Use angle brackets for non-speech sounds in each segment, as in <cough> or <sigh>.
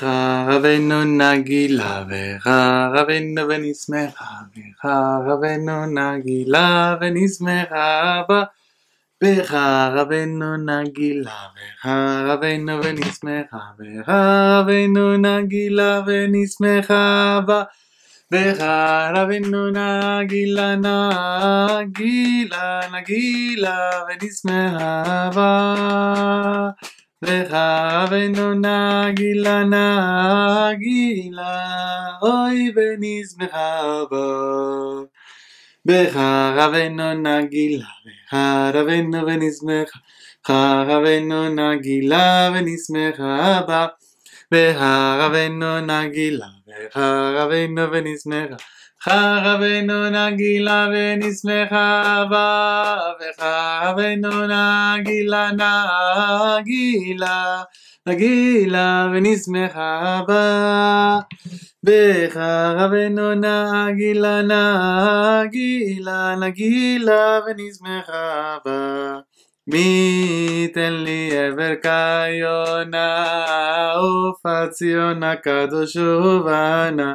שמחה רבנו נגילה ורבנו ונשמחה ורבנו נגילה ונשמחה בך רבנו נגילה ורבנו ונשמחה ורבנו נגילה ונשמחה בך רבנו נגילה נגילה נגילה ונשמחה לכוון נגילה נגילה, אוי ונשמחה בו. בחרבנו נגילה, בחרבנו ונשמחה, חרבנו נגילה ונשמחה בה. בחרבנו נגילה, בחרבנו ונשמחה. חרבנו נגילה ונשמחה אהבה, וחרבנו נגילה נגילה, נגילה אהבה. בחרבנו נגילה נגילה, נגילה ונשמחה אהבה. מי תן לי עבר קיונה, ופציונה קדוש ובנה.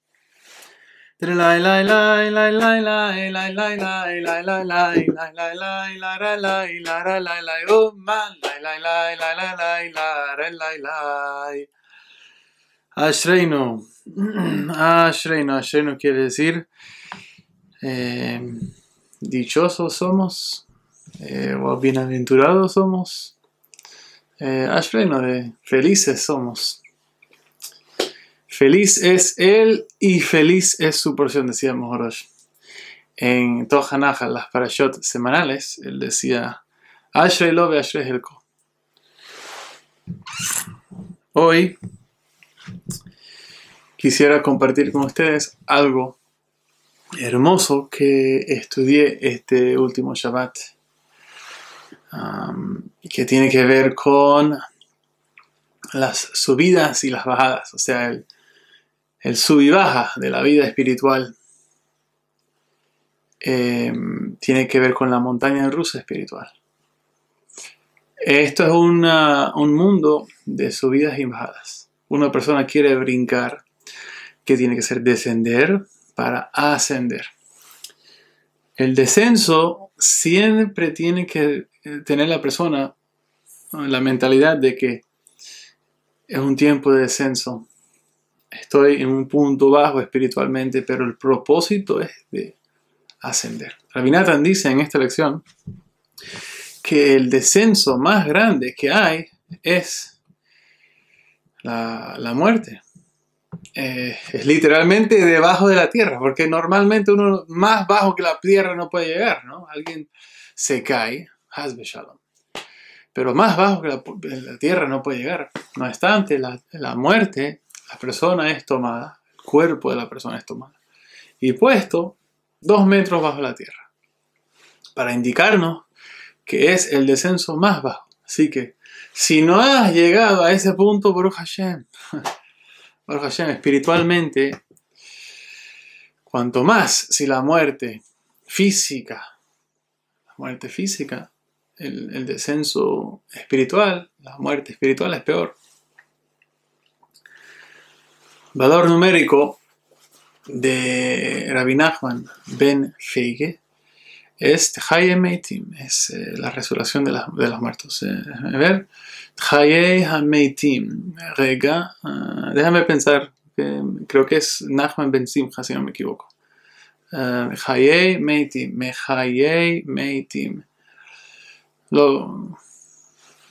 Ashreino. Ashreino. Ashreino quiere decir dichosos somos o bienaventurados somos. Ashreino, felices somos. Feliz es él y feliz es su porción, decía Mohorosh. En Tohanaha, las parashot semanales, él decía, Ashrei love, Ashrei helko. Hoy quisiera compartir con ustedes algo hermoso que estudié este último Shabbat, que tiene que ver con las subidas y las bajadas, o sea, el, el sub y baja de la vida espiritual eh, tiene que ver con la montaña rusa espiritual. Esto es un mundo de subidas y bajadas. Una persona quiere brincar, que tiene que ser descender para ascender. El descenso siempre tiene que eh, tener la persona la mentalidad de que es un tiempo de descenso estoy en un punto bajo espiritualmente, pero el propósito es de ascender. Rabinathan dice en esta lección que el descenso más grande que hay es la, muerte. Eh, es literalmente debajo de la tierra, porque normalmente uno más bajo que la tierra no puede llegar, ¿no? Alguien se cae, hazbe Shalom. Pero más bajo que la, tierra no puede llegar. No obstante, la, la muerte la persona es tomada, el cuerpo de la persona es tomada, y puesto dos metros bajo la tierra, para indicarnos que es el descenso más bajo. Así que, si no has llegado a ese punto, Baruch Hashem, <laughs> Hashem, espiritualmente, cuanto más si la muerte física, la muerte física, el descenso espiritual, la muerte espiritual es peor valor numérico de Rabbi Nachman ben Feige es Haye Meitim, es eh, la resurrección de, los muertos. Eh, a ver, Chaye Meitim, rega, eh, déjame pensar, creo que es Nachman ben Simcha, si no me equivoco. Haye Meitim, Haye Meitim. Lo,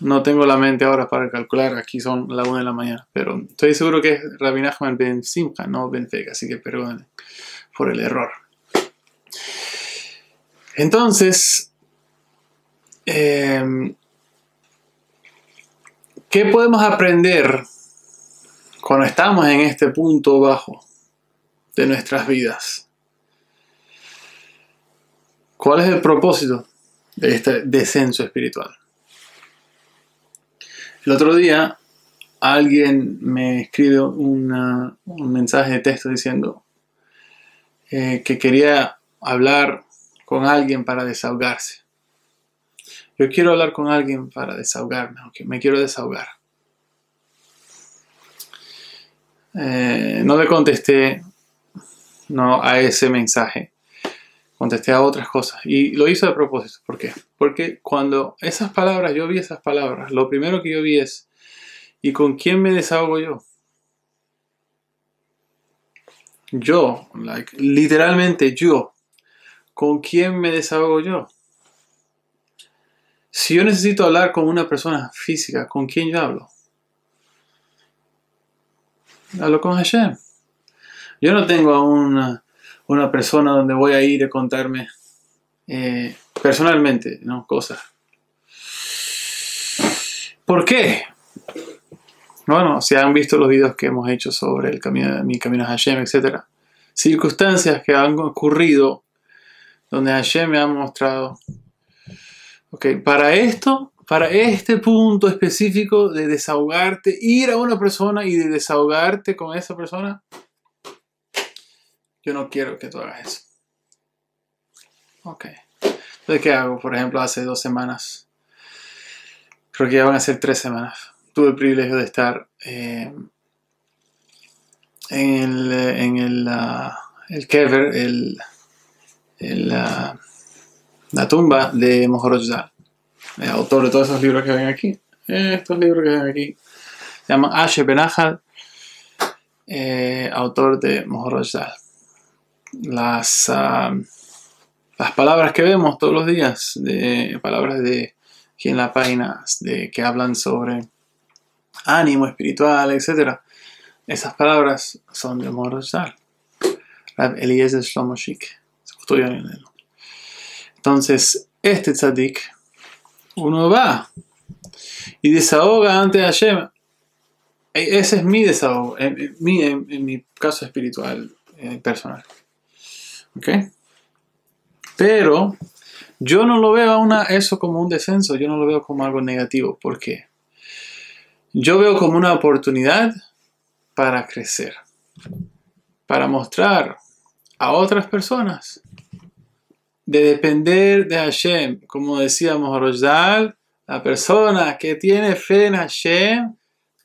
no tengo la mente ahora para calcular, aquí son la 1 de la mañana, pero estoy seguro que es Rabin Ben Simcha, no Ben Fega, así que perdonen por el error. Entonces, eh, ¿qué podemos aprender cuando estamos en este punto bajo de nuestras vidas? ¿Cuál es el propósito de este descenso espiritual? El otro día alguien me escribió un mensaje de texto diciendo eh, que quería hablar con alguien para desahogarse. Yo quiero hablar con alguien para desahogarme, me quiero desahogar. Eh, no le contesté no a ese mensaje contesté a otras cosas. Y lo hice a propósito. ¿Por qué? Porque cuando esas palabras, yo vi esas palabras, lo primero que yo vi es, ¿y con quién me desahogo yo? Yo, literalmente yo, ¿con quién me desahogo yo? Si yo necesito hablar con una persona física, ¿con quién yo hablo? Hablo con Hashem. Yo no tengo a una una persona donde voy a ir a contarme eh, personalmente ¿no? cosas. ¿Por qué? Bueno, si han visto los videos que hemos hecho sobre el camino, mi camino a Hashem, etc. Circunstancias que han ocurrido donde Hashem me ha mostrado. Ok, para esto, para este punto específico de desahogarte, ir a una persona y de desahogarte con esa persona, yo no quiero que tú hagas eso. Ok. Entonces, ¿qué hago? Por ejemplo, hace dos semanas, creo que ya van a ser tres semanas, tuve el privilegio de estar eh, en el, en el, el el, la tumba de Mohorodja, el autor de todos esos libros que ven aquí. Estos libros que ven aquí se llama Ashe eh, autor de Mohorodja las, ah, las palabras que vemos todos los días, de, palabras de aquí en la página de, que hablan sobre ánimo espiritual, etc. Esas palabras son de Morosal. Rab es Entonces, este tzadik, uno va y desahoga ante Hashem. E, ese es mi desahogo, en, mi caso espiritual, eh, personal. Pero yo no lo veo a una, eso como un descenso, yo no lo veo como algo negativo. ¿Por qué? Yo veo como una oportunidad para crecer, para mostrar a otras personas de depender de Hashem, como decíamos, Rojdal, la persona que tiene fe en Hashem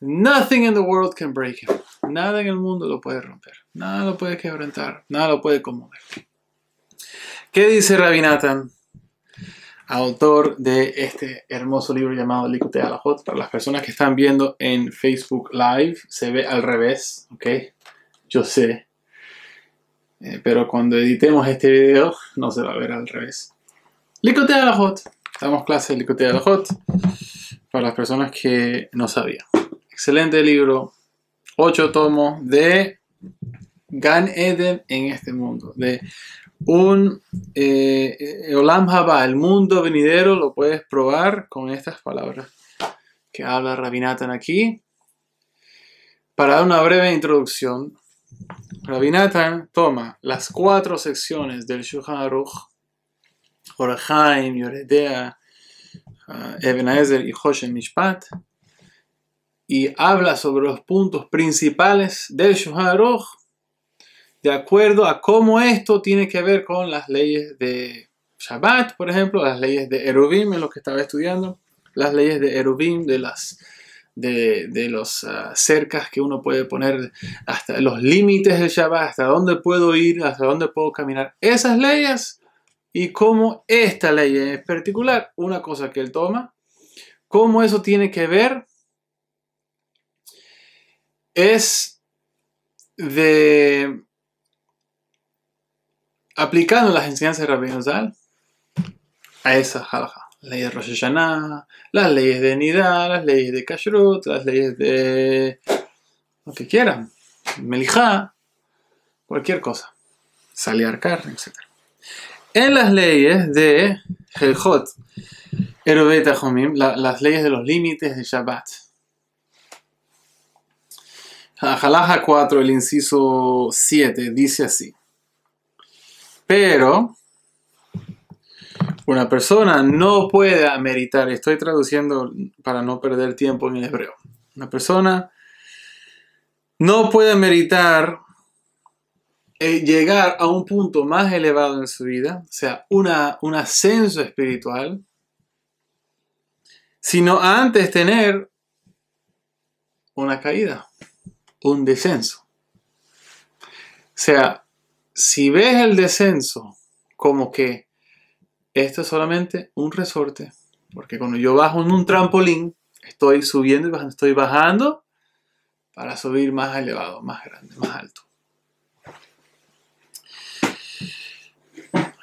Nothing in the world can break him. Nada en el mundo lo puede romper. Nada lo puede quebrantar. Nada lo puede conmover. ¿Qué dice Rabinathan, autor de este hermoso libro llamado Likutei Alajot? Para las personas que están viendo en Facebook Live, se ve al revés, ¿ok? Yo sé. Eh, pero cuando editemos este video, no se va a ver al revés. Likutei Alajot. Damos clase de Likutei Alajot para las personas que no sabían. Excelente libro. Ocho tomos de Gan Eden en este mundo. De un eh, eh, Olam Haba, el mundo venidero, lo puedes probar con estas palabras que habla Rabinatan aquí. Para dar una breve introducción, Rabinatan toma las cuatro secciones del Shulchan Aruch, Orahaim, Yoredea, uh, Ebenezer y Hoshem Mishpat, y habla sobre los puntos principales del Shulchan de acuerdo a cómo esto tiene que ver con las leyes de Shabbat, por ejemplo, las leyes de Eruvim, en lo que estaba estudiando, las leyes de Eruvim, de las de, los ah, cercas que uno puede poner, hasta los límites del Shabbat, hasta dónde puedo ir, hasta dónde puedo caminar. Esas leyes y cómo esta ley en particular, una cosa que él toma, cómo eso tiene que ver es de aplicando las enseñanzas de Rabbi a esa halja. Las leyes de Rosh las leyes de Nidá, las leyes de Kashrut, las leyes de lo que quieran, Melihá, cualquier cosa, saliar carne, etc. En las leyes de Helhot, Erobeta Homim, las leyes de los límites de Shabbat, Jalaja 4, el inciso 7, dice así. Pero una persona no puede ameritar, estoy traduciendo para no perder tiempo en el hebreo. Una persona no puede ameritar eh, llegar a un punto más elevado en su vida, o sea, una, un ascenso espiritual, sino antes tener una caída un descenso. O sea, si ves el descenso como que esto es solamente un resorte, porque cuando yo bajo en un trampolín, estoy subiendo y bajando, estoy bajando para subir más elevado, más grande, más alto.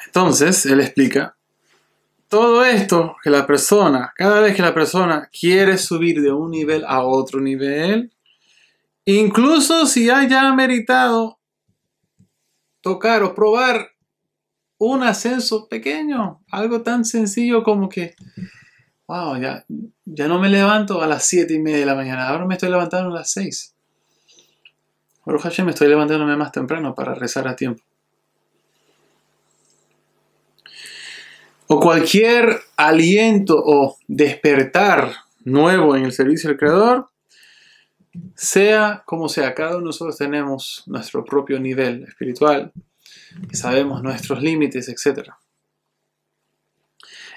Entonces, él explica, todo esto que la persona, cada vez que la persona quiere subir de un nivel a otro nivel, Incluso si haya meritado tocar o probar un ascenso pequeño, algo tan sencillo como que, wow, ya, no me levanto a las 7 y media de la mañana, ahora me estoy levantando a las 6. Ahora me estoy levantándome más temprano para rezar a tiempo. O cualquier aliento o despertar nuevo en el servicio del Creador sea como sea, cada uno de nosotros tenemos nuestro propio nivel espiritual y sabemos nuestros límites, etc.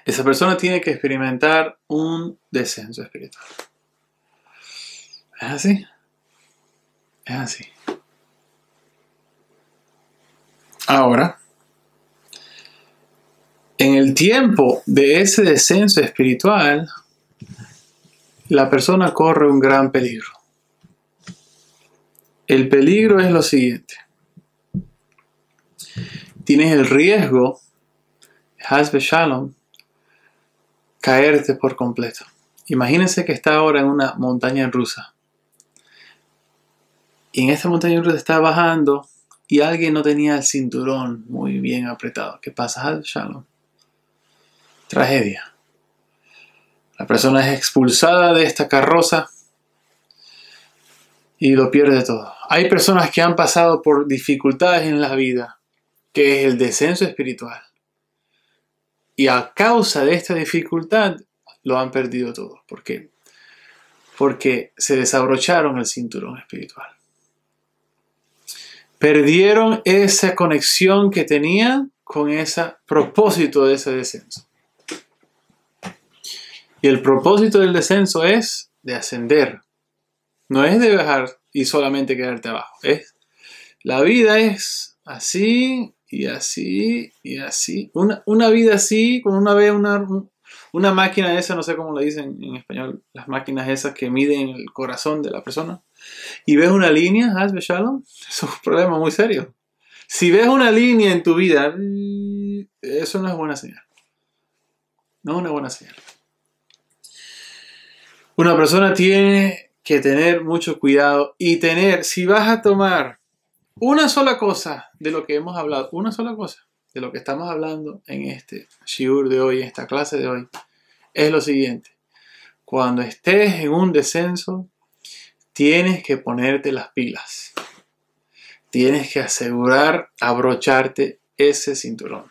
Esa persona tiene que experimentar un descenso espiritual. ¿Es así? Es así. Ahora, en el tiempo de ese descenso espiritual, la persona corre un gran peligro. El peligro es lo siguiente. Tienes el riesgo, Hasbe Shalom, caerte por completo. Imagínense que está ahora en una montaña rusa. Y en esta montaña rusa está bajando y alguien no tenía el cinturón muy bien apretado. ¿Qué pasa, Hasbe Shalom? Tragedia. La persona es expulsada de esta carroza y lo pierde todo. Hay personas que han pasado por dificultades en la vida, que es el descenso espiritual. Y a causa de esta dificultad lo han perdido todo. ¿Por qué? Porque se desabrocharon el cinturón espiritual. Perdieron esa conexión que tenían con ese propósito de ese descenso. Y el propósito del descenso es de ascender, no es de bajar y solamente quedarte abajo. ¿eh? La vida es así y así y así. Una, una vida así, con una vez una, una máquina esa, no sé cómo le dicen en español, las máquinas esas que miden el corazón de la persona, y ves una línea, ¿has eso es un problema muy serio. Si ves una línea en tu vida, eso no es buena señal. No es una buena señal. Una persona tiene que tener mucho cuidado y tener, si vas a tomar una sola cosa de lo que hemos hablado, una sola cosa de lo que estamos hablando en este shiur de hoy, en esta clase de hoy, es lo siguiente. Cuando estés en un descenso, tienes que ponerte las pilas. Tienes que asegurar abrocharte ese cinturón.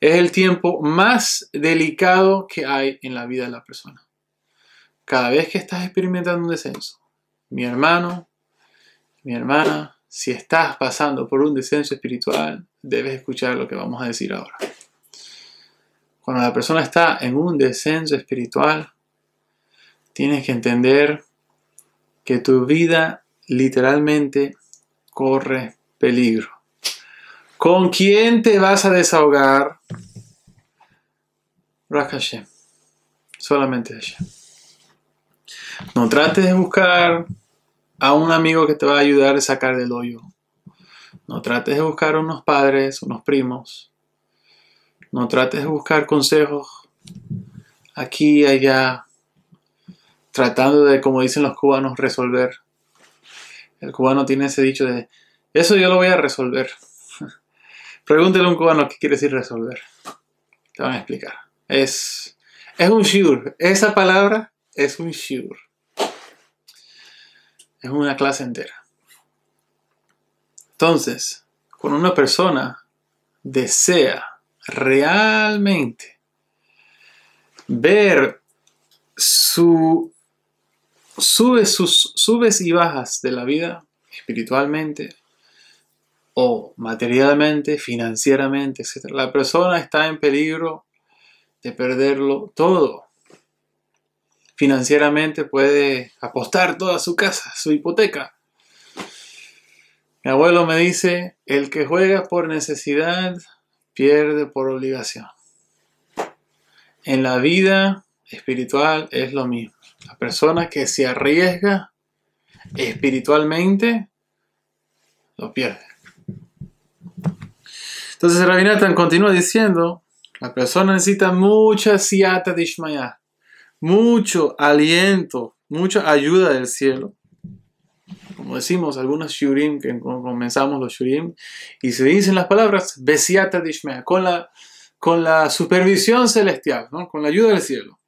Es el tiempo más delicado que hay en la vida de la persona cada vez que estás experimentando un descenso, mi hermano, mi hermana, si estás pasando por un descenso espiritual, debes escuchar lo que vamos a decir ahora. Cuando la persona está en un descenso espiritual, tienes que entender que tu vida literalmente corre peligro. ¿Con quién te vas a desahogar? Rakhashem. Solamente Hashem. No trates de buscar a un amigo que te va a ayudar a sacar del hoyo. No trates de buscar unos padres, unos primos. No trates de buscar consejos aquí y allá, tratando de, como dicen los cubanos, resolver. El cubano tiene ese dicho de, eso yo lo voy a resolver. <laughs> Pregúntele a un cubano qué quiere decir resolver. Te van a explicar. Es, es un shiur. Esa palabra es un shiur. Es una clase entera. Entonces, cuando una persona desea realmente ver su, sus subes y bajas de la vida espiritualmente o materialmente, financieramente, etc. La persona está en peligro de perderlo todo financieramente puede apostar toda su casa, su hipoteca. Mi abuelo me dice, el que juega por necesidad pierde por obligación. En la vida espiritual es lo mismo. La persona que se arriesga espiritualmente lo pierde. Entonces Rabinatan continúa diciendo, la persona necesita mucha siata de ishmael mucho aliento, mucha ayuda del cielo. Como decimos algunos shurim, que comenzamos los shurim, y se dicen las palabras, besiata dishmea, con la, con la supervisión celestial, con la ayuda del cielo.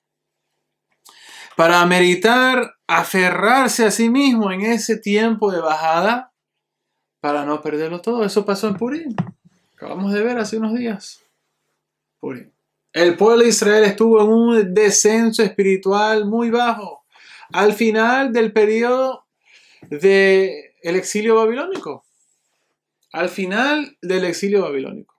Para meditar, aferrarse a sí mismo en ese tiempo de bajada, para no perderlo todo. Eso pasó en Purim. Acabamos de ver hace unos días. Purim. El pueblo de Israel estuvo en un descenso espiritual muy bajo al final del periodo del el exilio babilónico. Al final del exilio babilónico.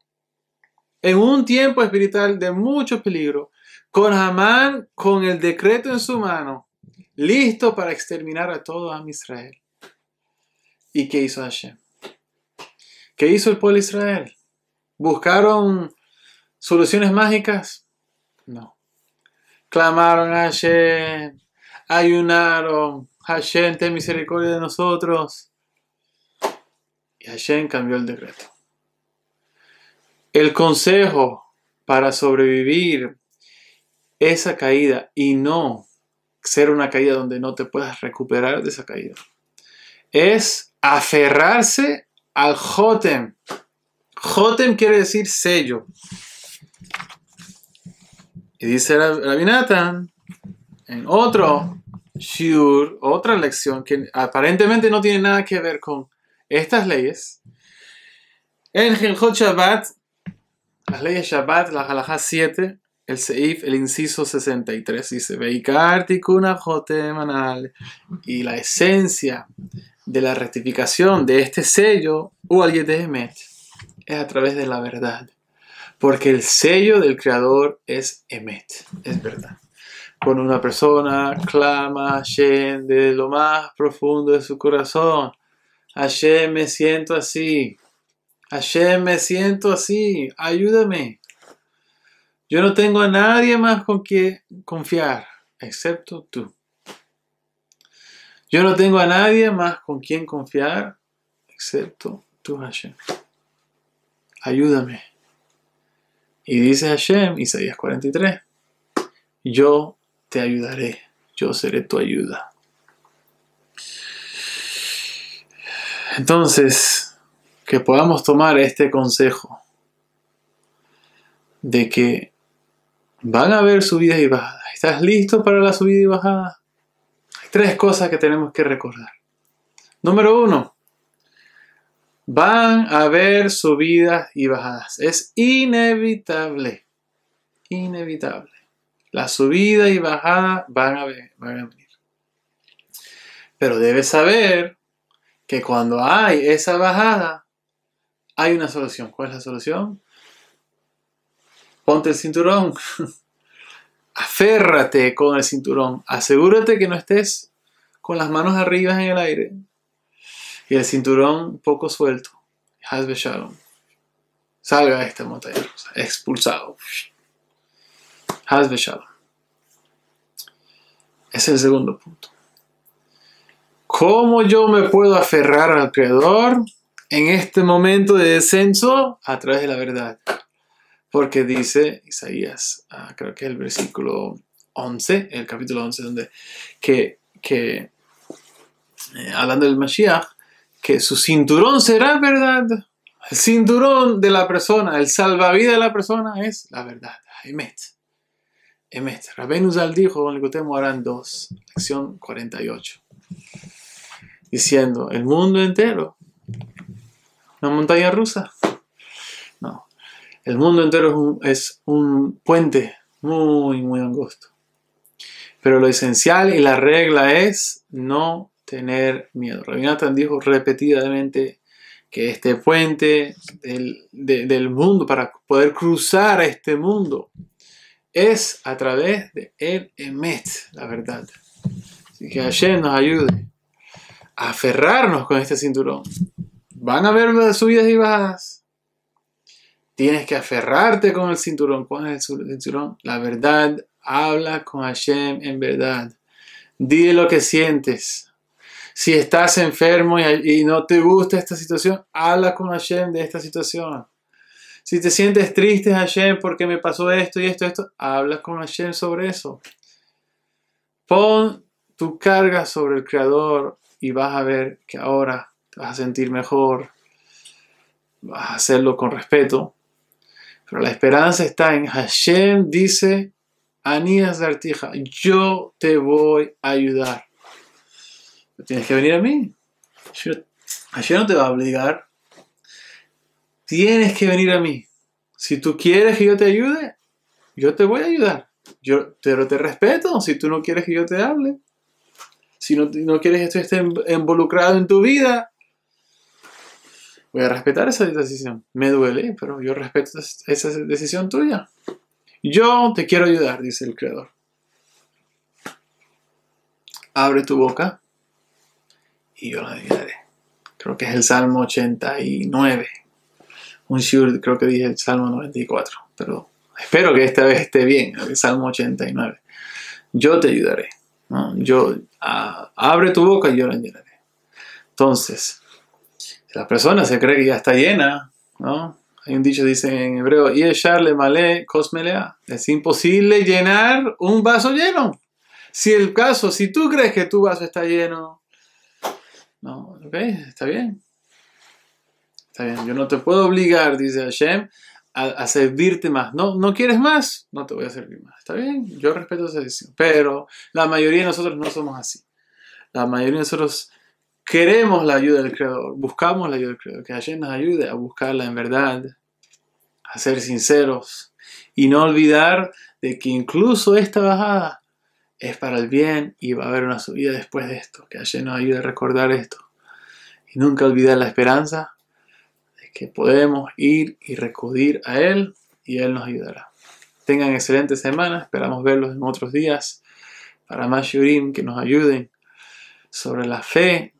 En un tiempo espiritual de mucho peligro, con Hamán con el decreto en su mano, listo para exterminar a todo a Israel. ¿Y qué hizo Hashem? ¿Qué hizo el pueblo de Israel? Buscaron ¿Soluciones mágicas? No. Clamaron a Hashem, ayunaron, Hashem, ten misericordia de nosotros. Y Hashem cambió el decreto. El consejo para sobrevivir esa caída y no ser una caída donde no te puedas recuperar de esa caída es aferrarse al Jotem. Jotem quiere decir sello. Y dice Rabinathan en otro shiur, otra lección que aparentemente no tiene nada que ver con estas leyes. En Hilchot Shabbat, las leyes Shabbat, la halajá 7, el Seif, el inciso 63, dice: Y la esencia de la rectificación de este sello, u es a través de la verdad porque el sello del Creador es Emet, es verdad. Cuando una persona clama a de lo más profundo de su corazón, Hashem me siento así, Hashem me siento así, ayúdame. Yo no tengo a nadie más con quien confiar, excepto tú. Yo no tengo a nadie más con quien confiar, excepto tú, Hashem. Ayúdame. Y dice Hashem, Isaías 43, yo te ayudaré, yo seré tu ayuda. Entonces, que podamos tomar este consejo de que van a haber subidas y bajadas. ¿Estás listo para la subida y bajada? Hay tres cosas que tenemos que recordar. Número uno, Van a haber subidas y bajadas. Es inevitable. Inevitable. La subida y bajada van a, ver, van a venir. Pero debes saber que cuando hay esa bajada, hay una solución. ¿Cuál es la solución? Ponte el cinturón. <laughs> Aférrate con el cinturón. Asegúrate que no estés con las manos arriba en el aire, y el cinturón poco suelto. Has besado. Salga de esta montaña Expulsado. Has besado. es el segundo punto. ¿Cómo yo me puedo aferrar al Creador en este momento de descenso? A través de la verdad. Porque dice Isaías, ah, creo que es el versículo 11, el capítulo 11, donde que, eh, hablando del Mashiach, que su cinturón será verdad. El cinturón de la persona, el salvavidas de la persona es la verdad. Emet. Emet. Rabén Uzal dijo con el Gotem Morán 2, acción 48. Diciendo, el mundo entero, una montaña rusa. No, el mundo entero es un, es un puente muy, muy angosto. Pero lo esencial y la regla es no tener miedo. Rabinathan dijo repetidamente que este puente del, mundo, para poder cruzar este mundo, es a través de el Emet, la verdad. Así que Hashem nos ayude a aferrarnos con este cinturón. Van a haber subidas y bajadas. Tienes que aferrarte con el cinturón. ¿Cuál el cinturón? La verdad. Habla con Hashem en verdad. Dile lo que sientes. Si estás enfermo y, no te gusta esta situación, habla con Hashem de esta situación. Si te sientes triste, Hashem, porque me pasó esto y esto, esto, habla con Hashem sobre eso. Pon tu carga sobre el Creador y vas a ver que ahora te vas a sentir mejor. Vas a hacerlo con respeto. Pero la esperanza está en Hashem, dice Anías de Artija, yo te voy a ayudar tienes que venir a mí. Ayer no te va a obligar. Tienes que venir a mí. Si tú quieres que yo te ayude, yo te voy a ayudar. Yo, pero te respeto si tú no quieres que yo te hable. Si no, quieres que esto esté involucrado en tu vida, voy a respetar esa decisión. Me duele, pero yo respeto esa decisión tuya. Yo te quiero ayudar, dice el Creador. Abre tu boca y yo la llenaré Creo que es el Salmo 89. Un shur, creo que dije el Salmo 94, pero espero que esta vez esté bien, el Salmo 89. Yo te ayudaré. ¿no? Yo abre tu boca y yo la llenaré. Entonces, la persona se cree que ya está llena, ¿no? Hay un dicho dice en hebreo, y echarle malé cosmelea. Es imposible llenar un vaso lleno. Si el caso, si tú crees que tu vaso está lleno, no, ok, está bien. Está bien, yo no te puedo obligar, dice Hashem, a, servirte más. No, no quieres más, no te voy a servir más. Está bien, yo respeto esa decisión. Pero la mayoría de nosotros no somos así. La mayoría de nosotros queremos la ayuda del Creador, buscamos la ayuda del Creador, que Hashem nos ayude a buscarla en verdad, a ser sinceros y no olvidar de que incluso esta bajada es para el bien y va a haber una subida después de esto. Que ayer nos ayude a recordar esto. Y nunca olvidar la esperanza de que podemos ir y recudir a Él y Él nos ayudará. Tengan excelentes semanas esperamos verlos en otros días para más Yurim que nos ayuden sobre la fe,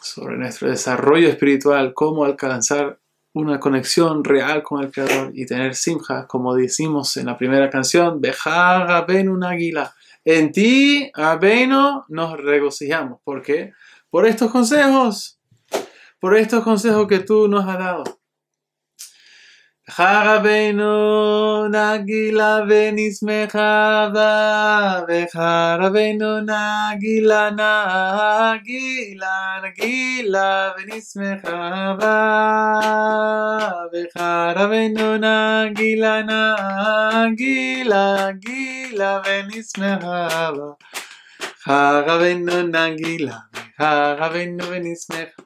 sobre nuestro desarrollo espiritual, cómo alcanzar una conexión real con el Creador y tener simja, como decimos en la primera canción, Bejaga, ven un águila. En ti, Abeno, nos regocijamos. ¿Por qué? Por estos consejos. Por estos consejos que tú nos has dado. חרבנו נגילה ונשמחה בה, וחרבנו נגילה נגילה נגילה ונשמחה בה, וחרבנו נגילה נגילה נגילה ונשמחה בה. חרבנו נגילה וחרבנו ונשמחה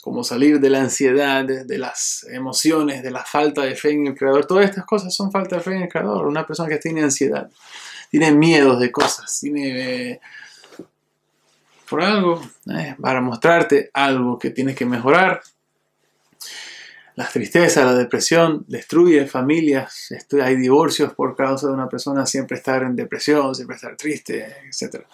como salir de la ansiedad, de las emociones, de la falta de fe en el Creador. Todas estas cosas son falta de fe en el Creador. Una persona que tiene ansiedad, tiene miedos de cosas, tiene... Eh, por algo, eh, para mostrarte algo que tienes que mejorar. La tristeza, la depresión destruye familias, hay divorcios por causa de una persona siempre estar en depresión, siempre estar triste, etc.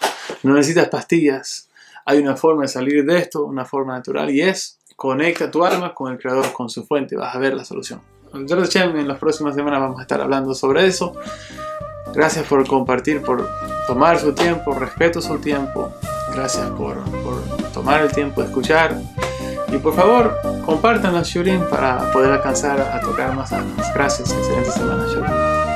No necesitas pastillas, hay una forma de salir de esto, una forma natural, y es conecta tu alma con el Creador, con su fuente, vas a ver la solución. en las próximas semanas vamos a estar hablando sobre eso. Gracias por compartir, por tomar su tiempo, respeto su tiempo. Gracias por, por tomar el tiempo de escuchar. Y por favor, compartan la Shurin para poder alcanzar a tocar más almas. Gracias, excelente semana, Shurin.